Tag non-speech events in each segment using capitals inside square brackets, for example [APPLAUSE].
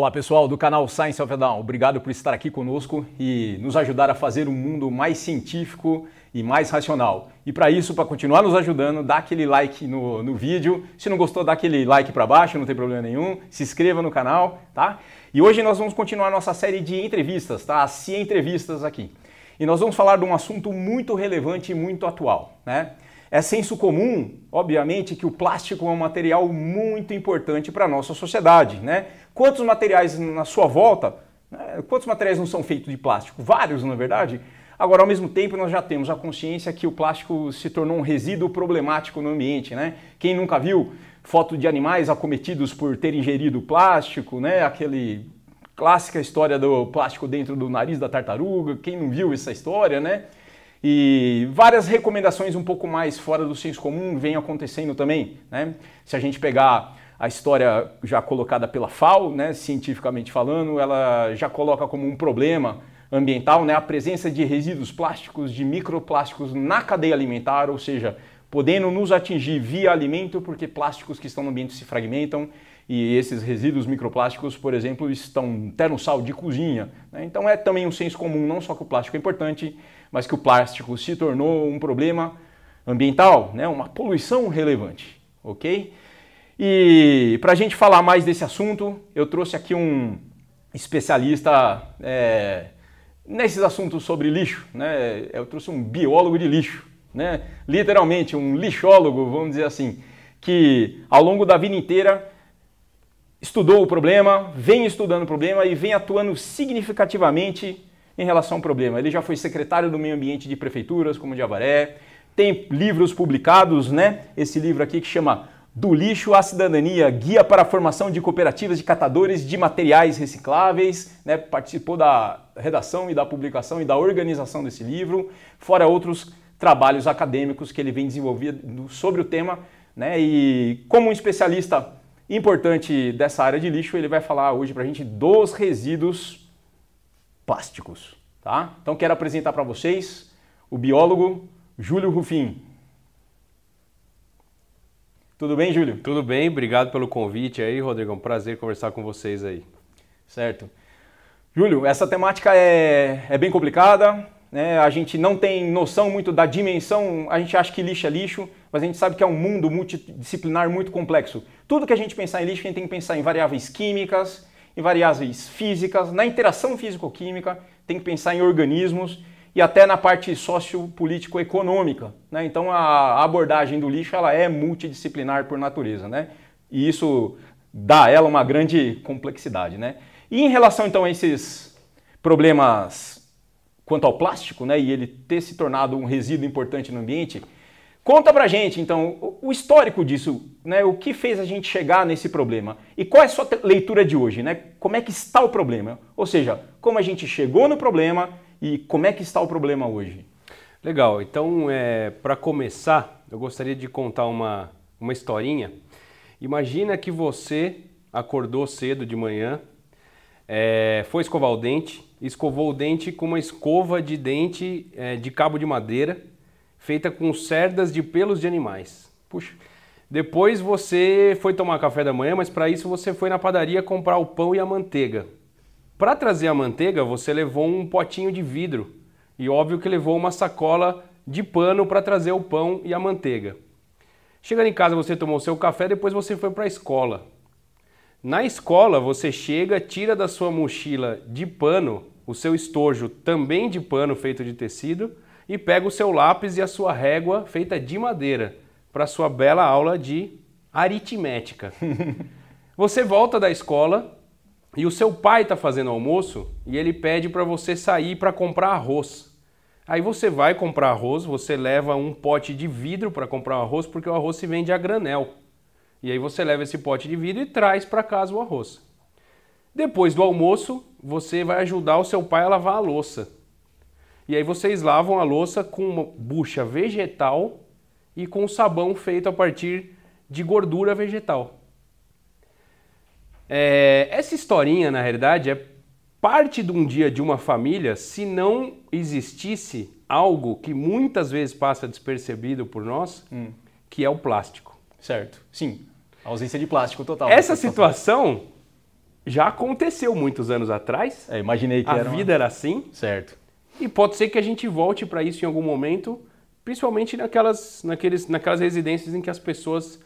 Olá pessoal do canal Science of Down, obrigado por estar aqui conosco e nos ajudar a fazer um mundo mais científico e mais racional. E para isso, para continuar nos ajudando, dá aquele like no, no vídeo. Se não gostou, dá aquele like para baixo, não tem problema nenhum. Se inscreva no canal, tá? E hoje nós vamos continuar nossa série de entrevistas, tá? As Entrevistas aqui. E nós vamos falar de um assunto muito relevante e muito atual, né? É senso comum, obviamente, que o plástico é um material muito importante para a nossa sociedade. Né? Quantos materiais na sua volta, né? quantos materiais não são feitos de plástico? Vários, na é verdade. Agora, ao mesmo tempo, nós já temos a consciência que o plástico se tornou um resíduo problemático no ambiente, né? Quem nunca viu foto de animais acometidos por ter ingerido plástico, né? Aquele clássica história do plástico dentro do nariz da tartaruga. Quem não viu essa história, né? E várias recomendações um pouco mais fora do senso comum vêm acontecendo também. Né? Se a gente pegar a história já colocada pela FAO, né, cientificamente falando, ela já coloca como um problema ambiental né, a presença de resíduos plásticos, de microplásticos na cadeia alimentar, ou seja, podendo nos atingir via alimento, porque plásticos que estão no ambiente se fragmentam e esses resíduos microplásticos, por exemplo, estão até no sal de cozinha. Né? Então é também um senso comum, não só que o plástico é importante, mas que o plástico se tornou um problema ambiental, né? uma poluição relevante, ok? E para a gente falar mais desse assunto, eu trouxe aqui um especialista é, nesses assuntos sobre lixo, né? Eu trouxe um biólogo de lixo, né? Literalmente um lixólogo, vamos dizer assim, que ao longo da vida inteira estudou o problema, vem estudando o problema e vem atuando significativamente em relação ao problema. Ele já foi secretário do Meio Ambiente de prefeituras, como de Avaré, tem livros publicados, né? Esse livro aqui que chama Do Lixo à Cidadania, Guia para a Formação de Cooperativas de Catadores de Materiais Recicláveis, né? Participou da redação e da publicação e da organização desse livro, fora outros trabalhos acadêmicos que ele vem desenvolvendo sobre o tema, né? E como um especialista importante dessa área de lixo, ele vai falar hoje para a gente dos resíduos plásticos. Tá? Então quero apresentar para vocês o biólogo Júlio Rufim. Tudo bem, Júlio? Tudo bem, obrigado pelo convite aí, Rodrigo. É um prazer conversar com vocês aí. Certo. Júlio, essa temática é, é bem complicada, né? a gente não tem noção muito da dimensão, a gente acha que lixo é lixo, mas a gente sabe que é um mundo multidisciplinar muito complexo. Tudo que a gente pensar em lixo, a gente tem que pensar em variáveis químicas, em variáveis físicas, na interação físico-química, tem que pensar em organismos e até na parte sociopolítico-econômica. Né? Então a abordagem do lixo ela é multidisciplinar por natureza, né? e isso dá a ela uma grande complexidade. Né? E em relação então a esses problemas quanto ao plástico né, e ele ter se tornado um resíduo importante no ambiente, Conta pra gente, então, o histórico disso, né? O que fez a gente chegar nesse problema? E qual é a sua leitura de hoje, né? Como é que está o problema? Ou seja, como a gente chegou no problema e como é que está o problema hoje? Legal. Então, é, para começar, eu gostaria de contar uma uma historinha. Imagina que você acordou cedo de manhã, é, foi escovar o dente, escovou o dente com uma escova de dente é, de cabo de madeira feita com cerdas de pelos de animais. Puxa. Depois você foi tomar café da manhã, mas para isso você foi na padaria comprar o pão e a manteiga. Para trazer a manteiga, você levou um potinho de vidro e óbvio que levou uma sacola de pano para trazer o pão e a manteiga. Chegando em casa, você tomou seu café, depois você foi para a escola. Na escola, você chega, tira da sua mochila de pano o seu estojo também de pano feito de tecido e pega o seu lápis e a sua régua feita de madeira para sua bela aula de aritmética. [LAUGHS] você volta da escola e o seu pai está fazendo almoço e ele pede para você sair para comprar arroz. Aí você vai comprar arroz, você leva um pote de vidro para comprar o arroz porque o arroz se vende a granel. E aí você leva esse pote de vidro e traz para casa o arroz. Depois do almoço, você vai ajudar o seu pai a lavar a louça. E aí vocês lavam a louça com uma bucha vegetal e com sabão feito a partir de gordura vegetal. É, essa historinha, na realidade, é parte de um dia de uma família se não existisse algo que muitas vezes passa despercebido por nós, hum. que é o plástico. Certo, sim. A ausência de plástico total. Essa situação já aconteceu muitos anos atrás. É, imaginei que a era. A vida uma... era assim. Certo. E pode ser que a gente volte para isso em algum momento, principalmente naquelas, naqueles, naquelas residências em que as pessoas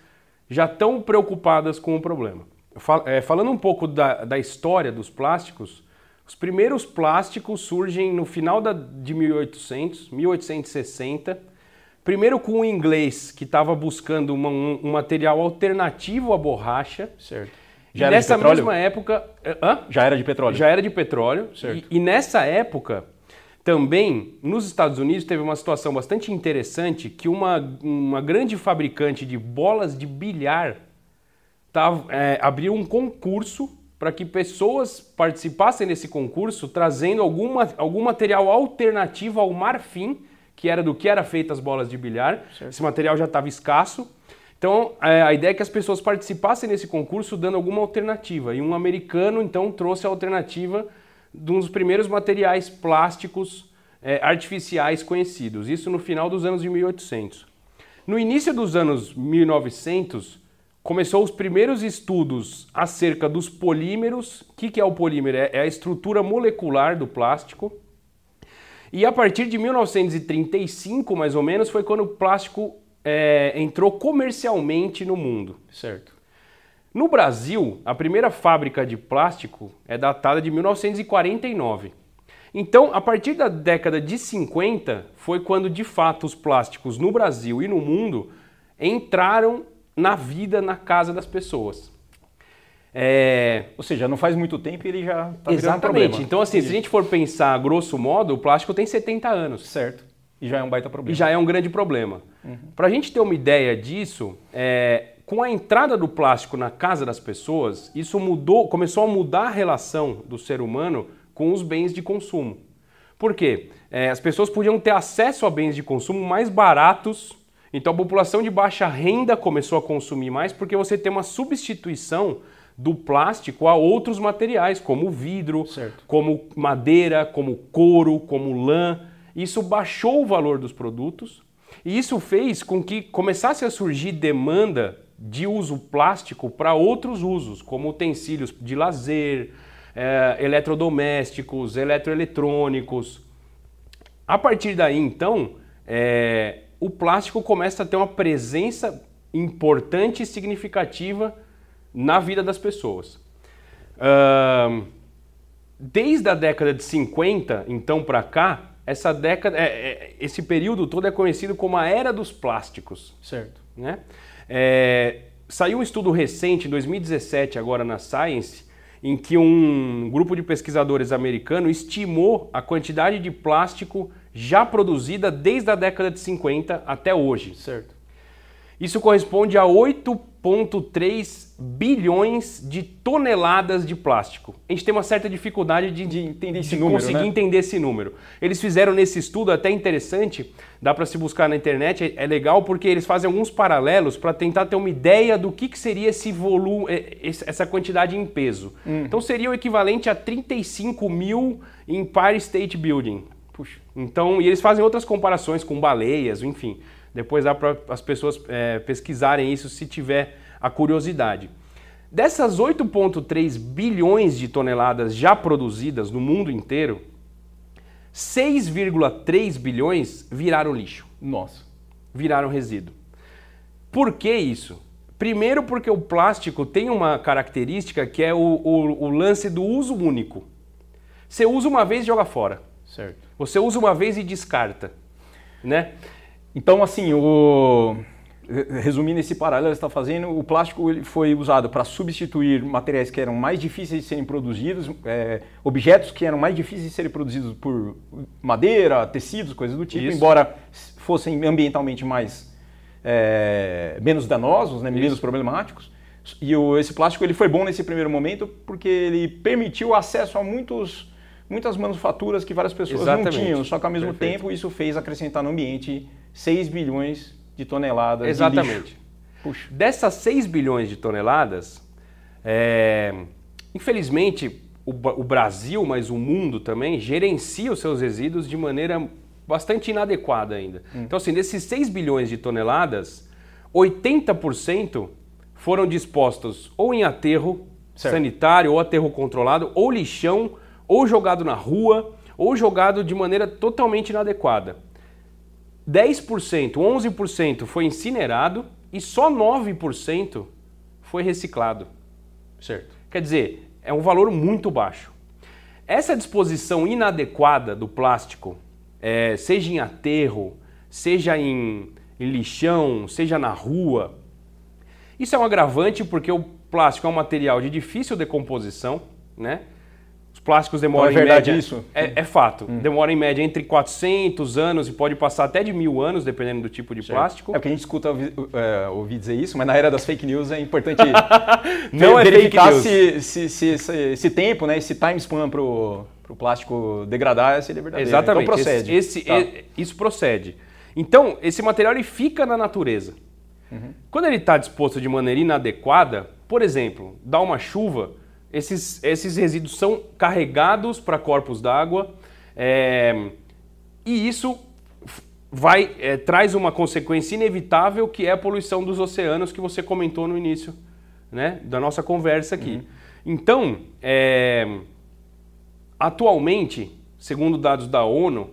já estão preocupadas com o problema. Fal, é, falando um pouco da, da história dos plásticos, os primeiros plásticos surgem no final da, de 1800, 1860, primeiro com o inglês que estava buscando uma, um, um, material alternativo à borracha. Certo. Já e era nessa de petróleo? mesma época. Eh, hã? Já era de petróleo. Já era de petróleo. Certo. E, e nessa época, também, nos Estados Unidos, teve uma situação bastante interessante que uma, uma grande fabricante de bolas de bilhar tava, é, abriu um concurso para que pessoas participassem desse concurso trazendo alguma, algum material alternativo ao marfim, que era do que era feitas as bolas de bilhar. Certo. Esse material já estava escasso. Então, é, a ideia é que as pessoas participassem nesse concurso dando alguma alternativa. E um americano, então, trouxe a alternativa de um dos primeiros materiais plásticos é, artificiais conhecidos, isso no final dos anos de 1800. No início dos anos 1900, começou os primeiros estudos acerca dos polímeros. O que, que é o polímero? É, é a estrutura molecular do plástico. E a partir de 1935, mais ou menos, foi quando o plástico é, entrou comercialmente no mundo. Certo. No Brasil, a primeira fábrica de plástico é datada de 1949. Então, a partir da década de 50, foi quando de fato os plásticos no Brasil e no mundo entraram na vida, na casa das pessoas. É... Ou seja, não faz muito tempo ele já está Exatamente. Problema. Então, assim, Entendi. se a gente for pensar grosso modo, o plástico tem 70 anos. Certo. E já é um baita problema. E já é um grande problema. Uhum. Para a gente ter uma ideia disso, é com a entrada do plástico na casa das pessoas, isso mudou, começou a mudar a relação do ser humano com os bens de consumo. Por quê? É, as pessoas podiam ter acesso a bens de consumo mais baratos, então a população de baixa renda começou a consumir mais porque você tem uma substituição do plástico a outros materiais, como vidro, certo. como madeira, como couro, como lã. Isso baixou o valor dos produtos e isso fez com que começasse a surgir demanda de uso plástico para outros usos, como utensílios de lazer, é, eletrodomésticos, eletroeletrônicos. A partir daí, então, é, o plástico começa a ter uma presença importante e significativa na vida das pessoas. desde a década de 50, então, para cá, essa década, é, é, esse período todo é conhecido como a era dos plásticos. Certo. Né? É, saiu um estudo recente, em 2017, agora na Science, em que um grupo de pesquisadores americano estimou a quantidade de plástico já produzida desde a década de 50 até hoje. Certo. Isso corresponde a 8 1,3 bilhões de toneladas de plástico. A gente tem uma certa dificuldade de, de entender esse de número, conseguir né? entender esse número. Eles fizeram nesse estudo até interessante, dá para se buscar na internet, é, é, legal porque eles fazem alguns paralelos para tentar ter uma ideia do que, que seria esse volume, é, essa quantidade em peso. Hum. Então seria o equivalente a 35 mil Empire State Building. Puxa. Então, e eles fazem outras comparações com baleias, enfim. Depois dá para as pessoas é, pesquisarem isso se tiver a curiosidade. Dessas 8,3 bilhões de toneladas já produzidas no mundo inteiro, 6,3 bilhões viraram lixo. Nossa. Viraram resíduo. Por que isso? Primeiro, porque o plástico tem uma característica que é o, o, o lance do uso único. Você usa uma vez e joga fora. Certo. Você usa uma vez e descarta. Né? Então, assim, o... resumindo esse paralelo que está fazendo, o plástico ele foi usado para substituir materiais que eram mais difíceis de serem produzidos, é, objetos que eram mais difíceis de serem produzidos por madeira, tecidos, coisas do tipo, Isso. embora fossem ambientalmente mais é, menos danosos, né, menos problemáticos. E o, esse plástico ele foi bom nesse primeiro momento porque ele permitiu acesso a muitos muitas manufaturas que várias pessoas Exatamente. não tinham, só que ao mesmo Perfeito. tempo isso fez acrescentar no ambiente 6 bilhões de toneladas Exatamente. de lixo. Exatamente. Dessas 6 bilhões de toneladas, é, infelizmente, o, o Brasil, mas o mundo também, gerencia os seus resíduos de maneira bastante inadequada ainda. Hum. Então, assim, desses 6 bilhões de toneladas, 80% foram dispostos ou em aterro certo. sanitário, ou aterro controlado, ou lixão, ou jogado na rua, ou jogado de maneira totalmente inadequada. 10%, 11% foi incinerado e só 9% foi reciclado. Certo. Quer dizer, é um valor muito baixo. Essa disposição inadequada do plástico, é, seja em aterro, seja em, em lixão, seja na rua, isso é um agravante porque o plástico é um material de difícil decomposição, né? plásticos demoram então, é verdade em média. Isso? É, é fato. Hum. Demora em média entre 400 anos e pode passar até de mil anos, dependendo do tipo de certo. plástico. É porque a gente escuta é, ouvir dizer isso, mas na era das fake news é importante [LAUGHS] não é ver, é verificar se, se, se, se, esse tempo, né, esse time span para o plástico degradar, se ele é verdadeiro. Então Exatamente. Então procede. Esse, esse, tá. e, isso procede. Então, esse material ele fica na natureza. Uhum. Quando ele está disposto de maneira inadequada, por exemplo, dá uma chuva esses, esses resíduos são carregados para corpos d'água é, e isso vai é, traz uma consequência inevitável que é a poluição dos oceanos que você comentou no início né, da nossa conversa aqui. Uhum. Então, é, atualmente, segundo dados da ONU,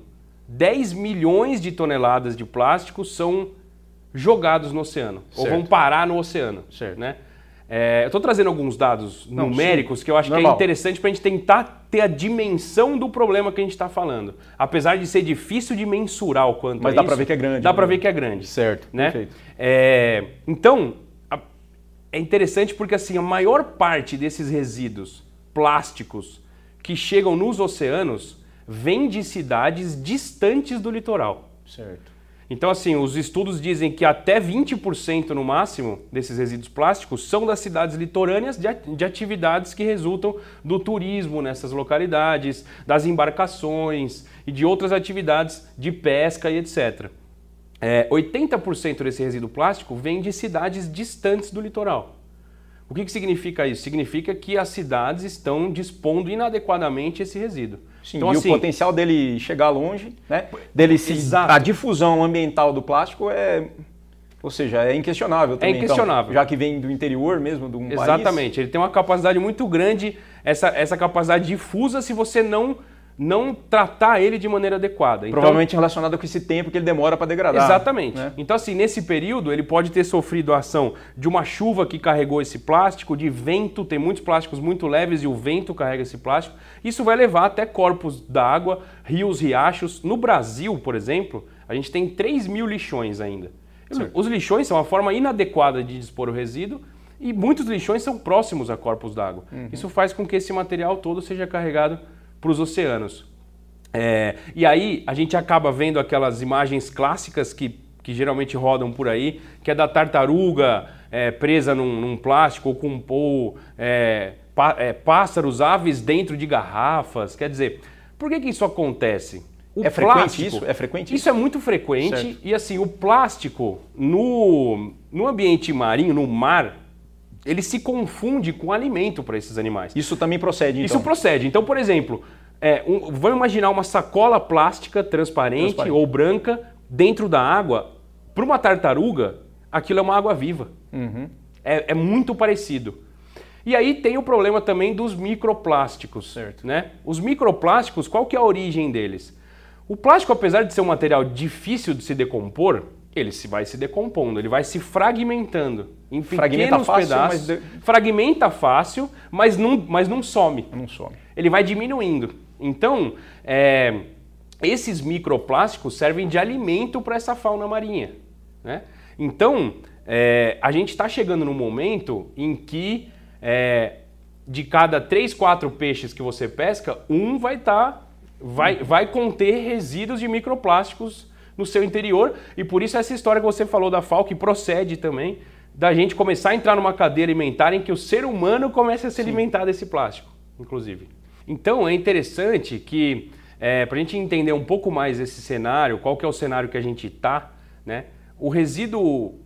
10 milhões de toneladas de plástico são jogados no oceano certo. ou vão parar no oceano. Certo. Né? É, eu estou trazendo alguns dados Não, numéricos sim. que eu acho Normal. que é interessante para a gente tentar ter a dimensão do problema que a gente está falando. Apesar de ser difícil de mensurar o quanto Mas é dá para ver que é grande. Dá para né? ver que é grande. Certo, né? perfeito. É, então, a, é interessante porque assim, a maior parte desses resíduos plásticos que chegam nos oceanos vem de cidades distantes do litoral. Certo. Então, assim, os estudos dizem que até 20% no máximo desses resíduos plásticos são das cidades litorâneas de atividades que resultam do turismo nessas localidades, das embarcações e de outras atividades de pesca e etc. É, 80% desse resíduo plástico vem de cidades distantes do litoral. O que, que significa isso? Significa que as cidades estão dispondo inadequadamente esse resíduo. Sim, então, e assim, o potencial dele chegar longe, né? Dele se, a difusão ambiental do plástico é ou seja, é inquestionável é também. É inquestionável. Então, já que vem do interior mesmo, do um Exatamente. País. Ele tem uma capacidade muito grande, essa, essa capacidade difusa, se você não não tratar ele de maneira adequada. Então, Provavelmente relacionada com esse tempo que ele demora para degradar. Exatamente. Né? Então, assim, nesse período, ele pode ter sofrido a ação de uma chuva que carregou esse plástico, de vento, tem muitos plásticos muito leves e o vento carrega esse plástico. Isso vai levar até corpos d'água, rios, riachos. No Brasil, por exemplo, a gente tem 3 mil lixões ainda. Certo. Os lixões são uma forma inadequada de dispor o resíduo e muitos lixões são próximos a corpos d'água. Uhum. Isso faz com que esse material todo seja carregado para os oceanos. É, e aí a gente acaba vendo aquelas imagens clássicas que, que geralmente rodam por aí, que é da tartaruga é, presa num, num, plástico ou com ou, é, pá, é, pássaros, aves dentro de garrafas. Quer dizer, por que, que isso acontece? O é frequente isso? É frequente? Isso é muito frequente. Certo. E assim, o plástico no, no ambiente marinho, no mar, ele se confunde com alimento para esses animais. Isso também procede, então? Isso procede. Então, por exemplo, é, um, vamos imaginar uma sacola plástica transparente, transparente. ou branca dentro da água. Para uma tartaruga, aquilo é uma água viva. Uhum. É, é, muito parecido. E aí tem o problema também dos microplásticos. Certo. Né? Os microplásticos, qual que é a origem deles? O plástico, apesar de ser um material difícil de se decompor, ele se vai se decompondo, ele vai se fragmentando em fragmenta pequenos fácil, pedaços. De... Fragmenta fácil, mas não, mas não some. Não some. Ele vai diminuindo. Então, é, esses microplásticos servem de alimento para essa fauna marinha. Né? Então, é, a gente está chegando num momento em que é, de cada 3, 4 peixes que você pesca, um vai estar. Tá, vai, vai conter resíduos de microplásticos no seu interior. E por isso essa história que você falou da FAO, procede também, da gente começar a entrar numa cadeia alimentar em que o ser humano comece a se Sim. alimentar desse plástico, inclusive. Então é interessante que, é, para a gente entender um pouco mais esse cenário, qual que é o cenário que a gente está, né? o resíduo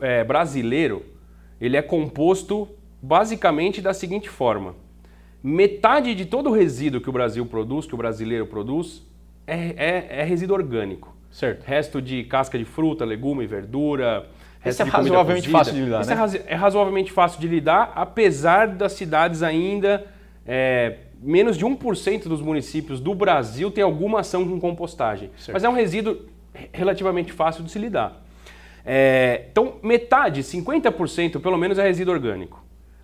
é, brasileiro ele é composto basicamente da seguinte forma. Metade de todo o resíduo que o Brasil produz, que o brasileiro produz, é, é, é resíduo orgânico. Certo. Resto de casca de fruta, legume, verdura. Isso é razoavelmente cozida. fácil de lidar, Esse é né? É, é razoavelmente fácil de lidar, apesar das cidades ainda. É, menos de 1% dos municípios do Brasil tem alguma ação com compostagem. Certo. Mas é um resíduo relativamente fácil de se lidar. É, então, metade, 50% pelo menos, é resíduo orgânico.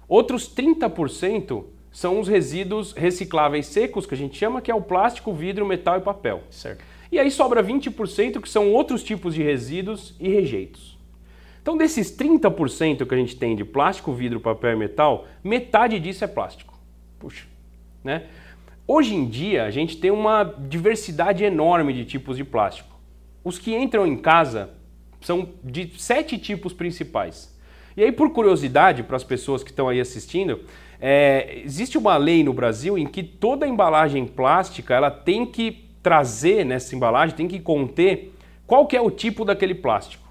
Outros 30% são os resíduos recicláveis secos, que a gente chama, que é o plástico, vidro, metal e papel. Certo. E aí sobra 20% que são outros tipos de resíduos e rejeitos. Então, desses 30% que a gente tem de plástico, vidro, papel e metal, metade disso é plástico. Puxa, né? Hoje em dia, a gente tem uma diversidade enorme de tipos de plástico. Os que entram em casa são de sete tipos principais. E aí, por curiosidade, para as pessoas que estão aí assistindo, é, existe uma lei no Brasil em que toda embalagem plástica ela tem que trazer nessa embalagem, tem que conter qual que é o tipo daquele plástico.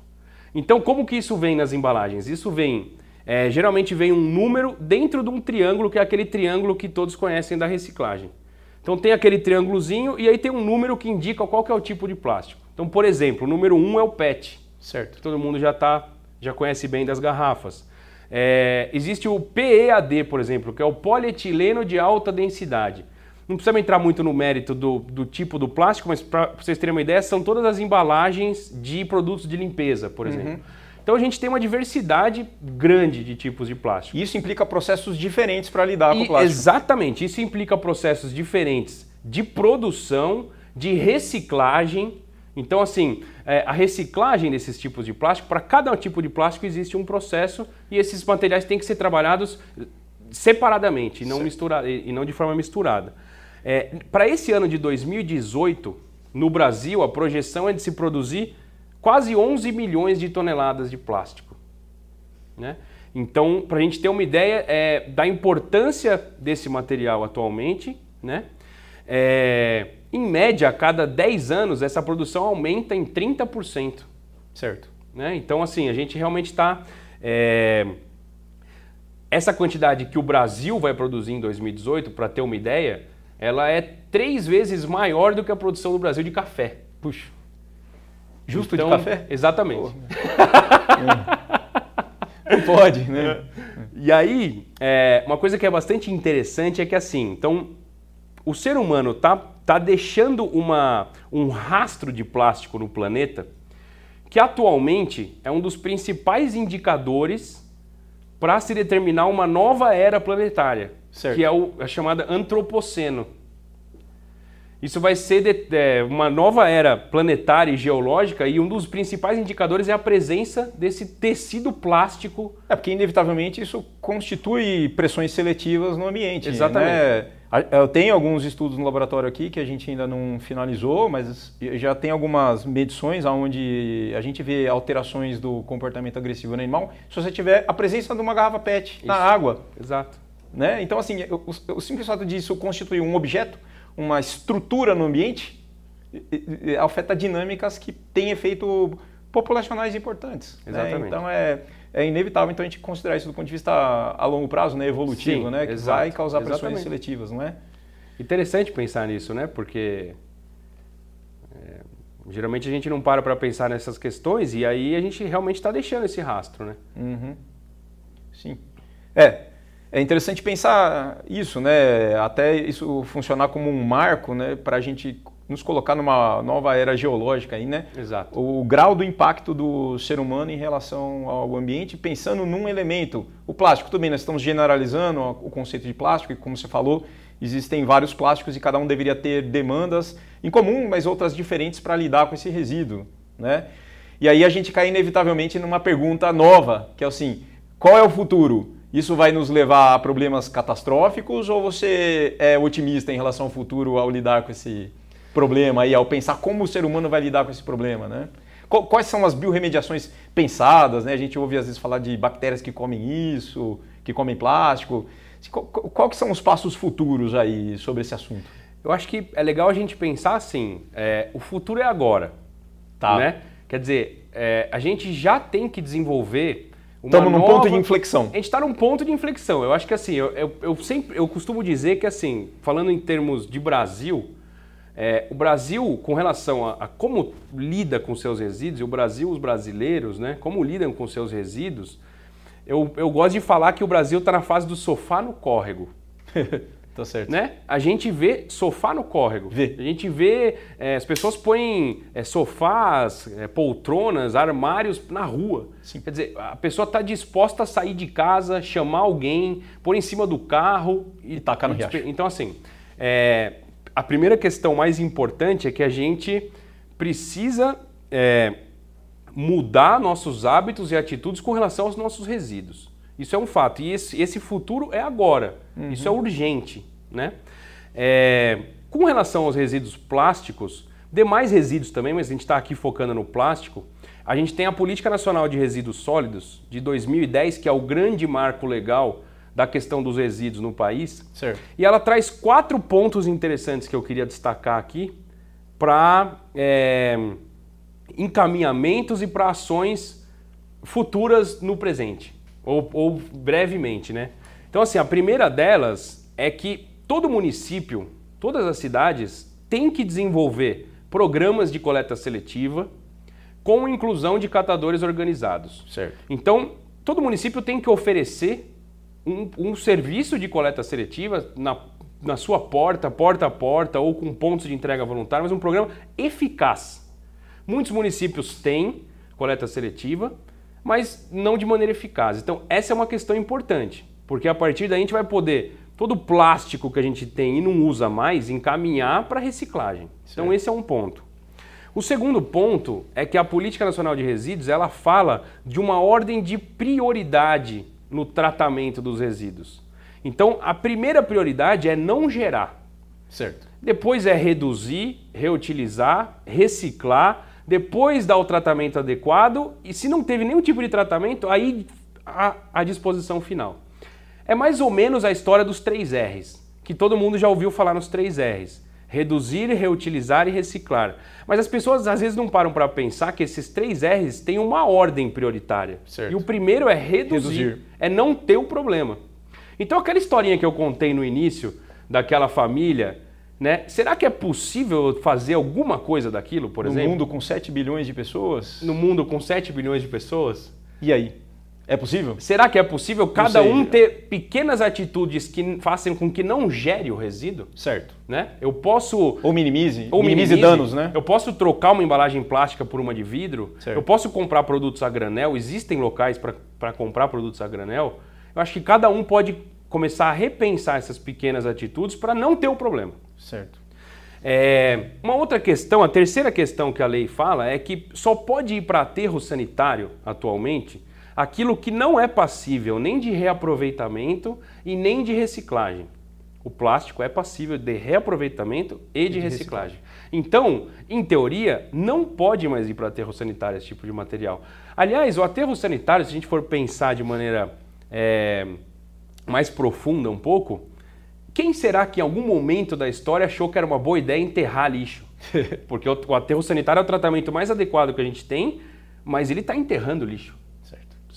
Então, como que isso vem nas embalagens? Isso vem, é, geralmente vem um número dentro de um triângulo, que é aquele triângulo que todos conhecem da reciclagem. Então tem aquele triângulozinho e aí tem um número que indica qual que é o tipo de plástico. Então, por exemplo, o número 1 um é o PET. Certo. Todo mundo já tá, já conhece bem das garrafas. É, existe o PEAD, por exemplo, que é o polietileno de alta densidade. Não precisamos entrar muito no mérito do, do tipo do plástico, mas para vocês terem uma ideia, são todas as embalagens de produtos de limpeza, por exemplo. Uhum. Então a gente tem uma diversidade grande de tipos de plástico. Isso implica processos diferentes para lidar e, com o plástico. Exatamente, isso implica processos diferentes de produção, de reciclagem. Então, assim, é, a reciclagem desses tipos de plástico, para cada tipo de plástico existe um processo e esses materiais têm que ser trabalhados separadamente não, mistura, e não de forma misturada. É, Para esse ano de 2018, no Brasil, a projeção é de se produzir quase 11 milhões de toneladas de plástico. Né? Então, para a gente ter uma ideia é, da importância desse material atualmente, né? É, em média, a cada 10 anos, essa produção aumenta em 30%. Certo. Né? Então, assim, a gente realmente está. É, essa quantidade que o Brasil vai produzir em 2018, para ter uma ideia, ela é três vezes maior do que a produção do Brasil de café. Puxa. Justo então, de café? Exatamente. [LAUGHS] Não pode, né? É. E aí, é, uma coisa que é bastante interessante é que assim, então, o ser humano tá, tá deixando uma, um rastro de plástico no planeta que atualmente é um dos principais indicadores para se determinar uma nova era planetária, certo. que é o, a é chamada antropoceno. Isso vai ser de, é, uma nova era planetária e geológica e um dos principais indicadores é a presença desse tecido plástico. É porque inevitavelmente isso constitui pressões seletivas no ambiente. Né? Exatamente. Né? É, eu tenho alguns estudos no laboratório aqui que a gente ainda não finalizou, mas já tem algumas medições onde a gente vê alterações do comportamento agressivo no animal se você tiver a presença de uma garrafa PET Isso. na água. Exato. Né? Então, assim, o, simples fato disso constituir um objeto, uma estrutura no ambiente, afeta dinâmicas que têm efeito populacionais importantes. Né? Exatamente. Né? Então é, é inevitável então a gente considerar isso do ponto de vista a, longo prazo, né, evolutivo, Sim, né, que exato, vai causar exatamente. pressões seletivas, não é? Interessante pensar nisso, né? Porque é, geralmente a gente não para para pensar nessas questões e aí a gente realmente está deixando esse rastro, né? Uhum. Sim. É, é interessante pensar isso, né? Até isso funcionar como um marco, né, para a gente nos colocar numa nova era geológica aí, né? Exato. O grau do impacto do ser humano em relação ao ambiente, pensando num elemento. O plástico também, nós estamos generalizando o conceito de plástico, e como você falou, existem vários plásticos e cada um deveria ter demandas em comum, mas outras diferentes para lidar com esse resíduo, né? E aí a gente cai inevitavelmente numa pergunta nova, que é assim, qual é o futuro? Isso vai nos levar a problemas catastróficos ou você é otimista em relação ao futuro ao lidar com esse problema aí, ao pensar como o ser humano vai lidar com esse problema, né? Quais são as biorremediações pensadas, né? A gente ouve às vezes falar de bactérias que comem isso, que comem plástico. Qual, que são os passos futuros aí sobre esse assunto? Eu acho que é legal a gente pensar assim, é, o futuro é agora, tá. né? Quer dizer, é, a gente já tem que desenvolver uma Estamos num nova... ponto de inflexão. A gente está num ponto de inflexão. Eu acho que assim, eu, eu, eu, sempre eu costumo dizer que assim, falando em termos de Brasil, é, o Brasil, com relação a, a, como lida com seus resíduos, o Brasil, os brasileiros, né, como lidam com seus resíduos, eu, eu gosto de falar que o Brasil está na fase do sofá no córrego. [LAUGHS] tá certo. Né? A gente vê sofá no córrego. Vê. A gente vê, é, as pessoas põem é, sofás, é, poltronas, armários na rua. Sim. Quer dizer, a pessoa está disposta a sair de casa, chamar alguém, pôr em cima do carro e, e tacar no e, riacho. Então, assim, é, a primeira questão mais importante é que a gente precisa é, mudar nossos hábitos e atitudes com relação aos nossos resíduos. Isso é um fato. E esse, esse futuro é agora. Uhum. Isso é urgente. Né? É, com relação aos resíduos plásticos, demais resíduos também, mas a gente está aqui focando no plástico, a gente tem a Política Nacional de Resíduos Sólidos de 2010, que é o grande marco legal da questão dos resíduos no país. Certo. E ela traz quatro pontos interessantes que eu queria destacar aqui para é, encaminhamentos e para ações futuras no presente, ou, ou brevemente, né? Então, assim, a primeira delas é que todo município, todas as cidades, tem que desenvolver programas de coleta seletiva com inclusão de catadores organizados. Certo. Então, todo município tem que oferecer um, um serviço de coleta seletiva na, na sua porta, porta a porta ou com pontos de entrega voluntária, mas um programa eficaz. Muitos municípios têm coleta seletiva, mas não de maneira eficaz. Então, essa é uma questão importante, porque a partir daí a gente vai poder todo o plástico que a gente tem e não usa mais encaminhar para reciclagem. Então, certo. Então, esse é um ponto. O segundo ponto é que a Política Nacional de Resíduos, ela fala de uma ordem de prioridade no tratamento dos resíduos. Então, a primeira prioridade é não gerar. Certo. Depois é reduzir, reutilizar, reciclar, depois dar o tratamento adequado e se não teve nenhum tipo de tratamento, aí a, a disposição final. É mais ou menos a história dos três R's, que todo mundo já ouviu falar nos três R's reduzir, reutilizar e reciclar. Mas as pessoas às vezes não param para pensar que esses três R's têm uma ordem prioritária. Certo. E o primeiro é reduzir, reduzir, é não ter o problema. Então aquela historinha que eu contei no início daquela família, né? Será que é possível fazer alguma coisa daquilo, por no exemplo? No mundo com 7 bilhões de pessoas? No mundo com 7 bilhões de pessoas? E aí? É possível? Será que é possível cada um ter pequenas atitudes que façam com que não gere o resíduo? Certo. Né? Eu posso. Ou minimize. Ou minimize, minimize danos, né? Eu posso trocar uma embalagem plástica por uma de vidro. Certo. Eu posso comprar produtos a granel. Existem locais para comprar produtos a granel. Eu acho que cada um pode começar a repensar essas pequenas atitudes para não ter o problema. Certo. É, uma outra questão, a terceira questão que a lei fala é que só pode ir para aterro sanitário atualmente aquilo que não é passível nem de reaproveitamento e nem de reciclagem. O plástico é passível de reaproveitamento e, e de, reciclagem. reciclagem. Então, em teoria, não pode mais ir para aterro sanitário esse tipo de material. Aliás, o aterro sanitário, se a gente for pensar de maneira é, mais profunda um pouco, quem será que em algum momento da história achou que era uma boa ideia enterrar lixo? [LAUGHS] Porque o aterro sanitário é o tratamento mais adequado que a gente tem, mas ele está enterrando lixo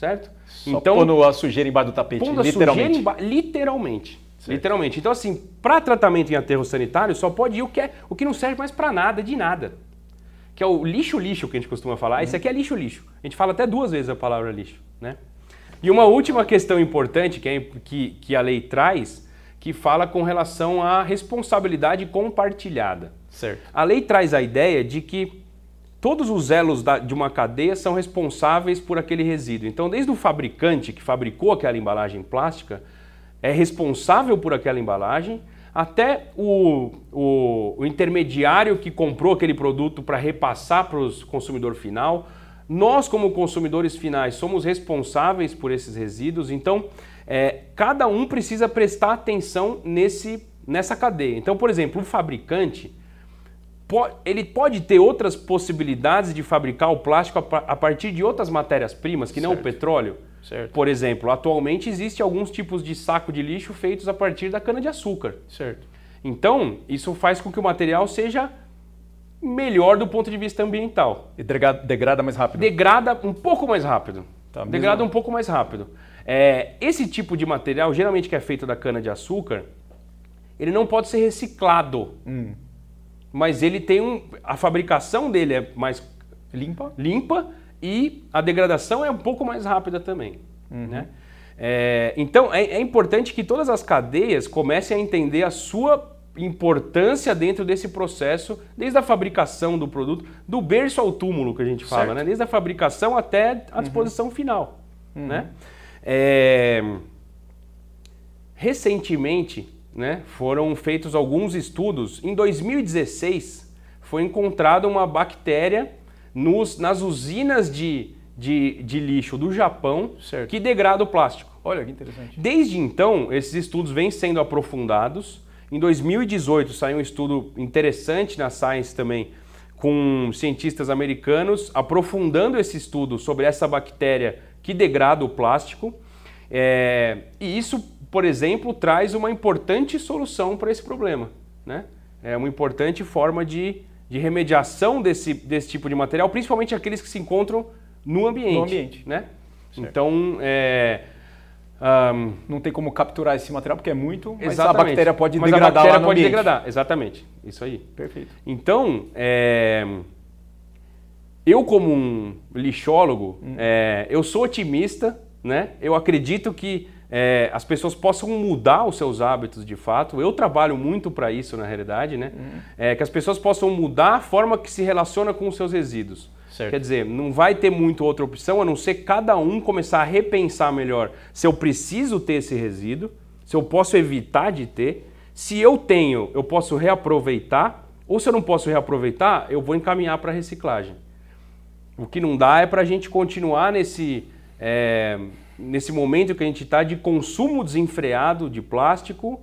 certo? Só então, pondo a sujeira embaixo do tapete, literalmente. Emba... literalmente. Certo. Literalmente. Então, assim, para tratamento em aterro sanitário, só pode ir o que, é, o que não serve mais para nada, de nada. Que é o lixo-lixo que a gente costuma falar. Isso uhum. aqui é lixo-lixo. A gente fala até duas vezes a palavra lixo, né? E uma última questão importante que, é, que, que a lei traz, que fala com relação à responsabilidade compartilhada. Certo. A lei traz a ideia de que Todos os elos da, de uma cadeia são responsáveis por aquele resíduo. Então, desde o fabricante que fabricou aquela embalagem plástica, é responsável por aquela embalagem, até o, o, o intermediário que comprou aquele produto para repassar para o consumidor final. Nós, como consumidores finais, somos responsáveis por esses resíduos, então é, cada um precisa prestar atenção nesse, nessa cadeia. Então, por exemplo, o fabricante ele pode ter outras possibilidades de fabricar o plástico a partir de outras matérias-primas, que não o petróleo? Certo. Por exemplo, atualmente existem alguns tipos de saco de lixo feitos a partir da cana-de-açúcar. Certo. Então, isso faz com que o material seja melhor do ponto de vista ambiental. E degrada, mais rápido. Degrada um pouco mais rápido. Tá, degrada mesmo. um pouco mais rápido. É, esse tipo de material, geralmente que é feito da cana-de-açúcar, ele não pode ser reciclado. Hum mas ele tem um. A fabricação dele é mais limpa, limpa e a degradação é um pouco mais rápida também. Uhum. Né? É, então é, é, importante que todas as cadeias comecem a entender a sua importância dentro desse processo, desde a fabricação do produto, do berço ao túmulo que a gente fala, né? desde a fabricação até a uhum. disposição uhum. final. Uhum. Né? É, recentemente, né, foram feitos alguns estudos. Em 2016, foi encontrada uma bactéria nos, nas usinas de, de, de lixo do Japão certo. que degrada o plástico. Olha que interessante. Desde então, esses estudos vêm sendo aprofundados. Em 2018 saiu um estudo interessante na Science também, com cientistas americanos aprofundando esse estudo sobre essa bactéria que degrada o plástico. É, e isso por exemplo, traz uma importante solução para esse problema. Né? É uma importante forma de, de remediação desse, desse tipo de material, principalmente aqueles que se encontram no ambiente. No ambiente. Né? Então, é, um, não tem como capturar esse material porque é muito, mas exatamente. a bactéria pode mas degradar. A bactéria pode ambiente. degradar, exatamente. Isso aí. Perfeito. Então, é, eu como um lixólogo, hum. é, eu sou otimista, né? Eu acredito que é, as pessoas possam mudar os seus hábitos de fato. Eu trabalho muito para isso, na realidade, né? Uhum. É, que as pessoas possam mudar a forma que se relaciona com os seus resíduos. Certo. Quer dizer, não vai ter muito outra opção a não ser cada um começar a repensar melhor se eu preciso ter esse resíduo, se eu posso evitar de ter, se eu tenho, eu posso reaproveitar, ou se eu não posso reaproveitar, eu vou encaminhar para reciclagem. O que não dá é para a gente continuar nesse. É nesse momento que a gente está de consumo desenfreado de plástico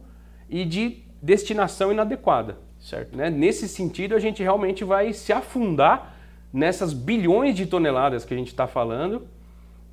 e de destinação inadequada. Certo. Né? Nesse sentido, a gente realmente vai se afundar nessas bilhões de toneladas que a gente está falando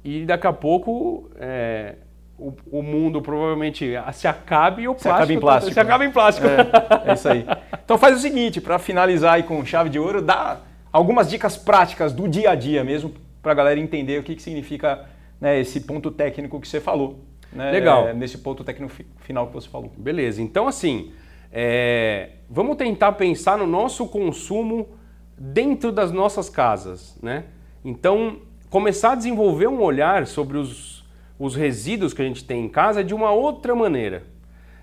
e daqui a pouco é, o, o, mundo provavelmente ah, se acabe e o se plástico. Acaba em tá- plástico. Se acaba em plástico. É, é isso aí. Então faz o seguinte, para finalizar aí com chave de ouro, dá algumas dicas práticas do dia a dia mesmo, para a galera entender o que, que significa né, esse ponto técnico que você falou. Né, Legal. É, nesse ponto técnico final que você falou. Beleza. Então, assim, é, vamos tentar pensar no nosso consumo dentro das nossas casas, né? Então, começar a desenvolver um olhar sobre os, os resíduos que a gente tem em casa de uma outra maneira.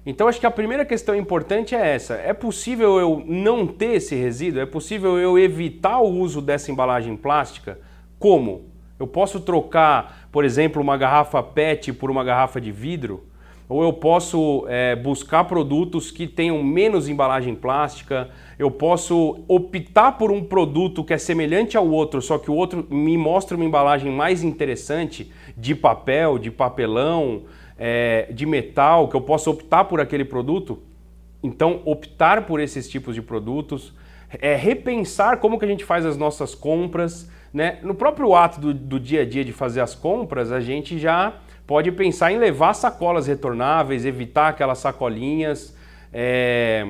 Então, acho que a primeira questão importante é essa: é possível eu não ter esse resíduo? É possível eu evitar o uso dessa embalagem plástica? Como? Eu posso trocar por exemplo, uma garrafa PET por uma garrafa de vidro, ou eu posso é, buscar produtos que tenham menos embalagem plástica, eu posso optar por um produto que é semelhante ao outro, só que o outro me mostra uma embalagem mais interessante de papel, de papelão, é, de metal, que eu posso optar por aquele produto. Então, optar por esses tipos de produtos, é repensar como que a gente faz as nossas compras, né? No próprio ato do, do dia a dia de fazer as compras, a gente já pode pensar em levar sacolas retornáveis, evitar aquelas sacolinhas. É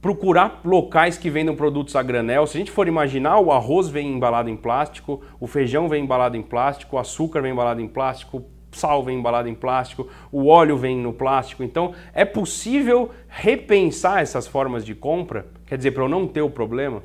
procurar locais que vendam produtos a granel. Se a gente for imaginar, o arroz vem embalado em plástico, o feijão vem embalado em plástico, o açúcar vem embalado em plástico, o sal vem embalado em plástico, o óleo vem no plástico. Então, é possível repensar essas formas de compra? Quer dizer, para eu não ter o problema?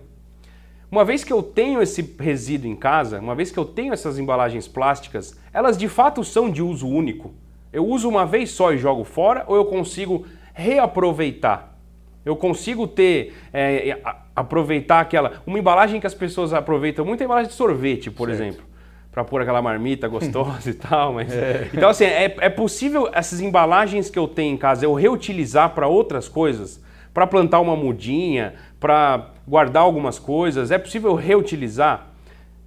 Uma vez que eu tenho esse resíduo em casa, uma vez que eu tenho essas embalagens plásticas, elas de fato são de uso único. Eu uso uma vez só e jogo fora ou eu consigo reaproveitar? Eu consigo ter, é, aproveitar aquela. Uma embalagem que as pessoas aproveitam muito é a embalagem de sorvete, por certo. exemplo para pôr aquela marmita gostosa [LAUGHS] e tal. Mas... É. Então, assim, é, é, possível essas embalagens que eu tenho em casa eu reutilizar para outras coisas? Para plantar uma mudinha, para guardar algumas coisas? É possível reutilizar?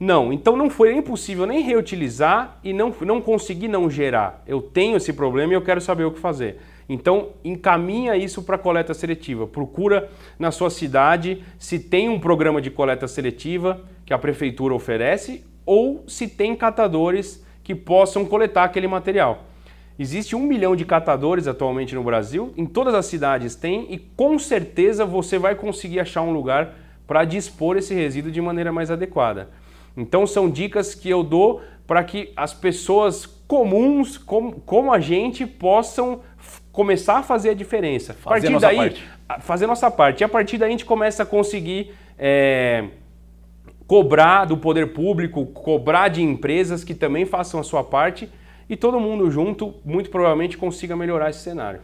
Não, então não foi nem possível nem reutilizar e não, não consegui não gerar. Eu tenho esse problema e eu quero saber o que fazer. Então encaminha isso para coleta seletiva. Procura na sua cidade se tem um programa de coleta seletiva que a prefeitura oferece ou se tem catadores que possam coletar aquele material. Existe um milhão de catadores atualmente no Brasil, em todas as cidades tem, e com certeza você vai conseguir achar um lugar para dispor esse resíduo de maneira mais adequada. Então são dicas que eu dou para que as pessoas comuns, com, como a gente, possam começar a fazer a diferença. Fazer a partir nossa daí, parte. fazer nossa parte. E a partir daí a gente começa a conseguir é, cobrar do poder público, cobrar de empresas que também façam a sua parte e todo mundo junto, muito provavelmente, consiga melhorar esse cenário.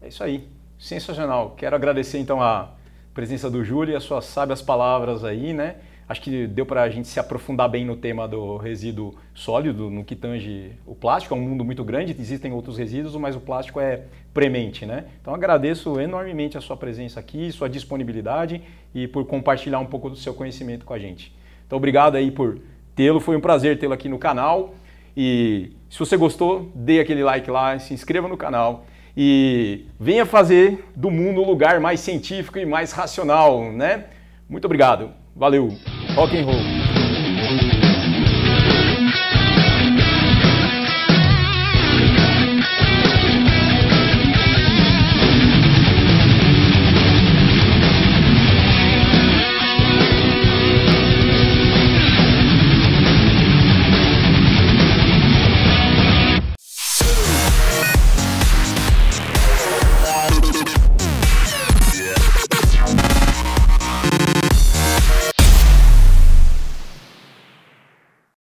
É isso aí. Sensacional. Quero agradecer então a presença do Júlio e as suas sábias palavras aí, né? Acho que deu para a gente se aprofundar bem no tema do resíduo sólido, no que tange o plástico. É um mundo muito grande, existem outros resíduos, mas o plástico é premente, né? Então agradeço enormemente a sua presença aqui, sua disponibilidade e por compartilhar um pouco do seu conhecimento com a gente. Então obrigado aí por tê-lo, foi um prazer tê-lo aqui no canal. E se você gostou, dê aquele like lá, se inscreva no canal e venha fazer do mundo um lugar mais científico e mais racional, né? Muito obrigado. Valeu. Rock and roll.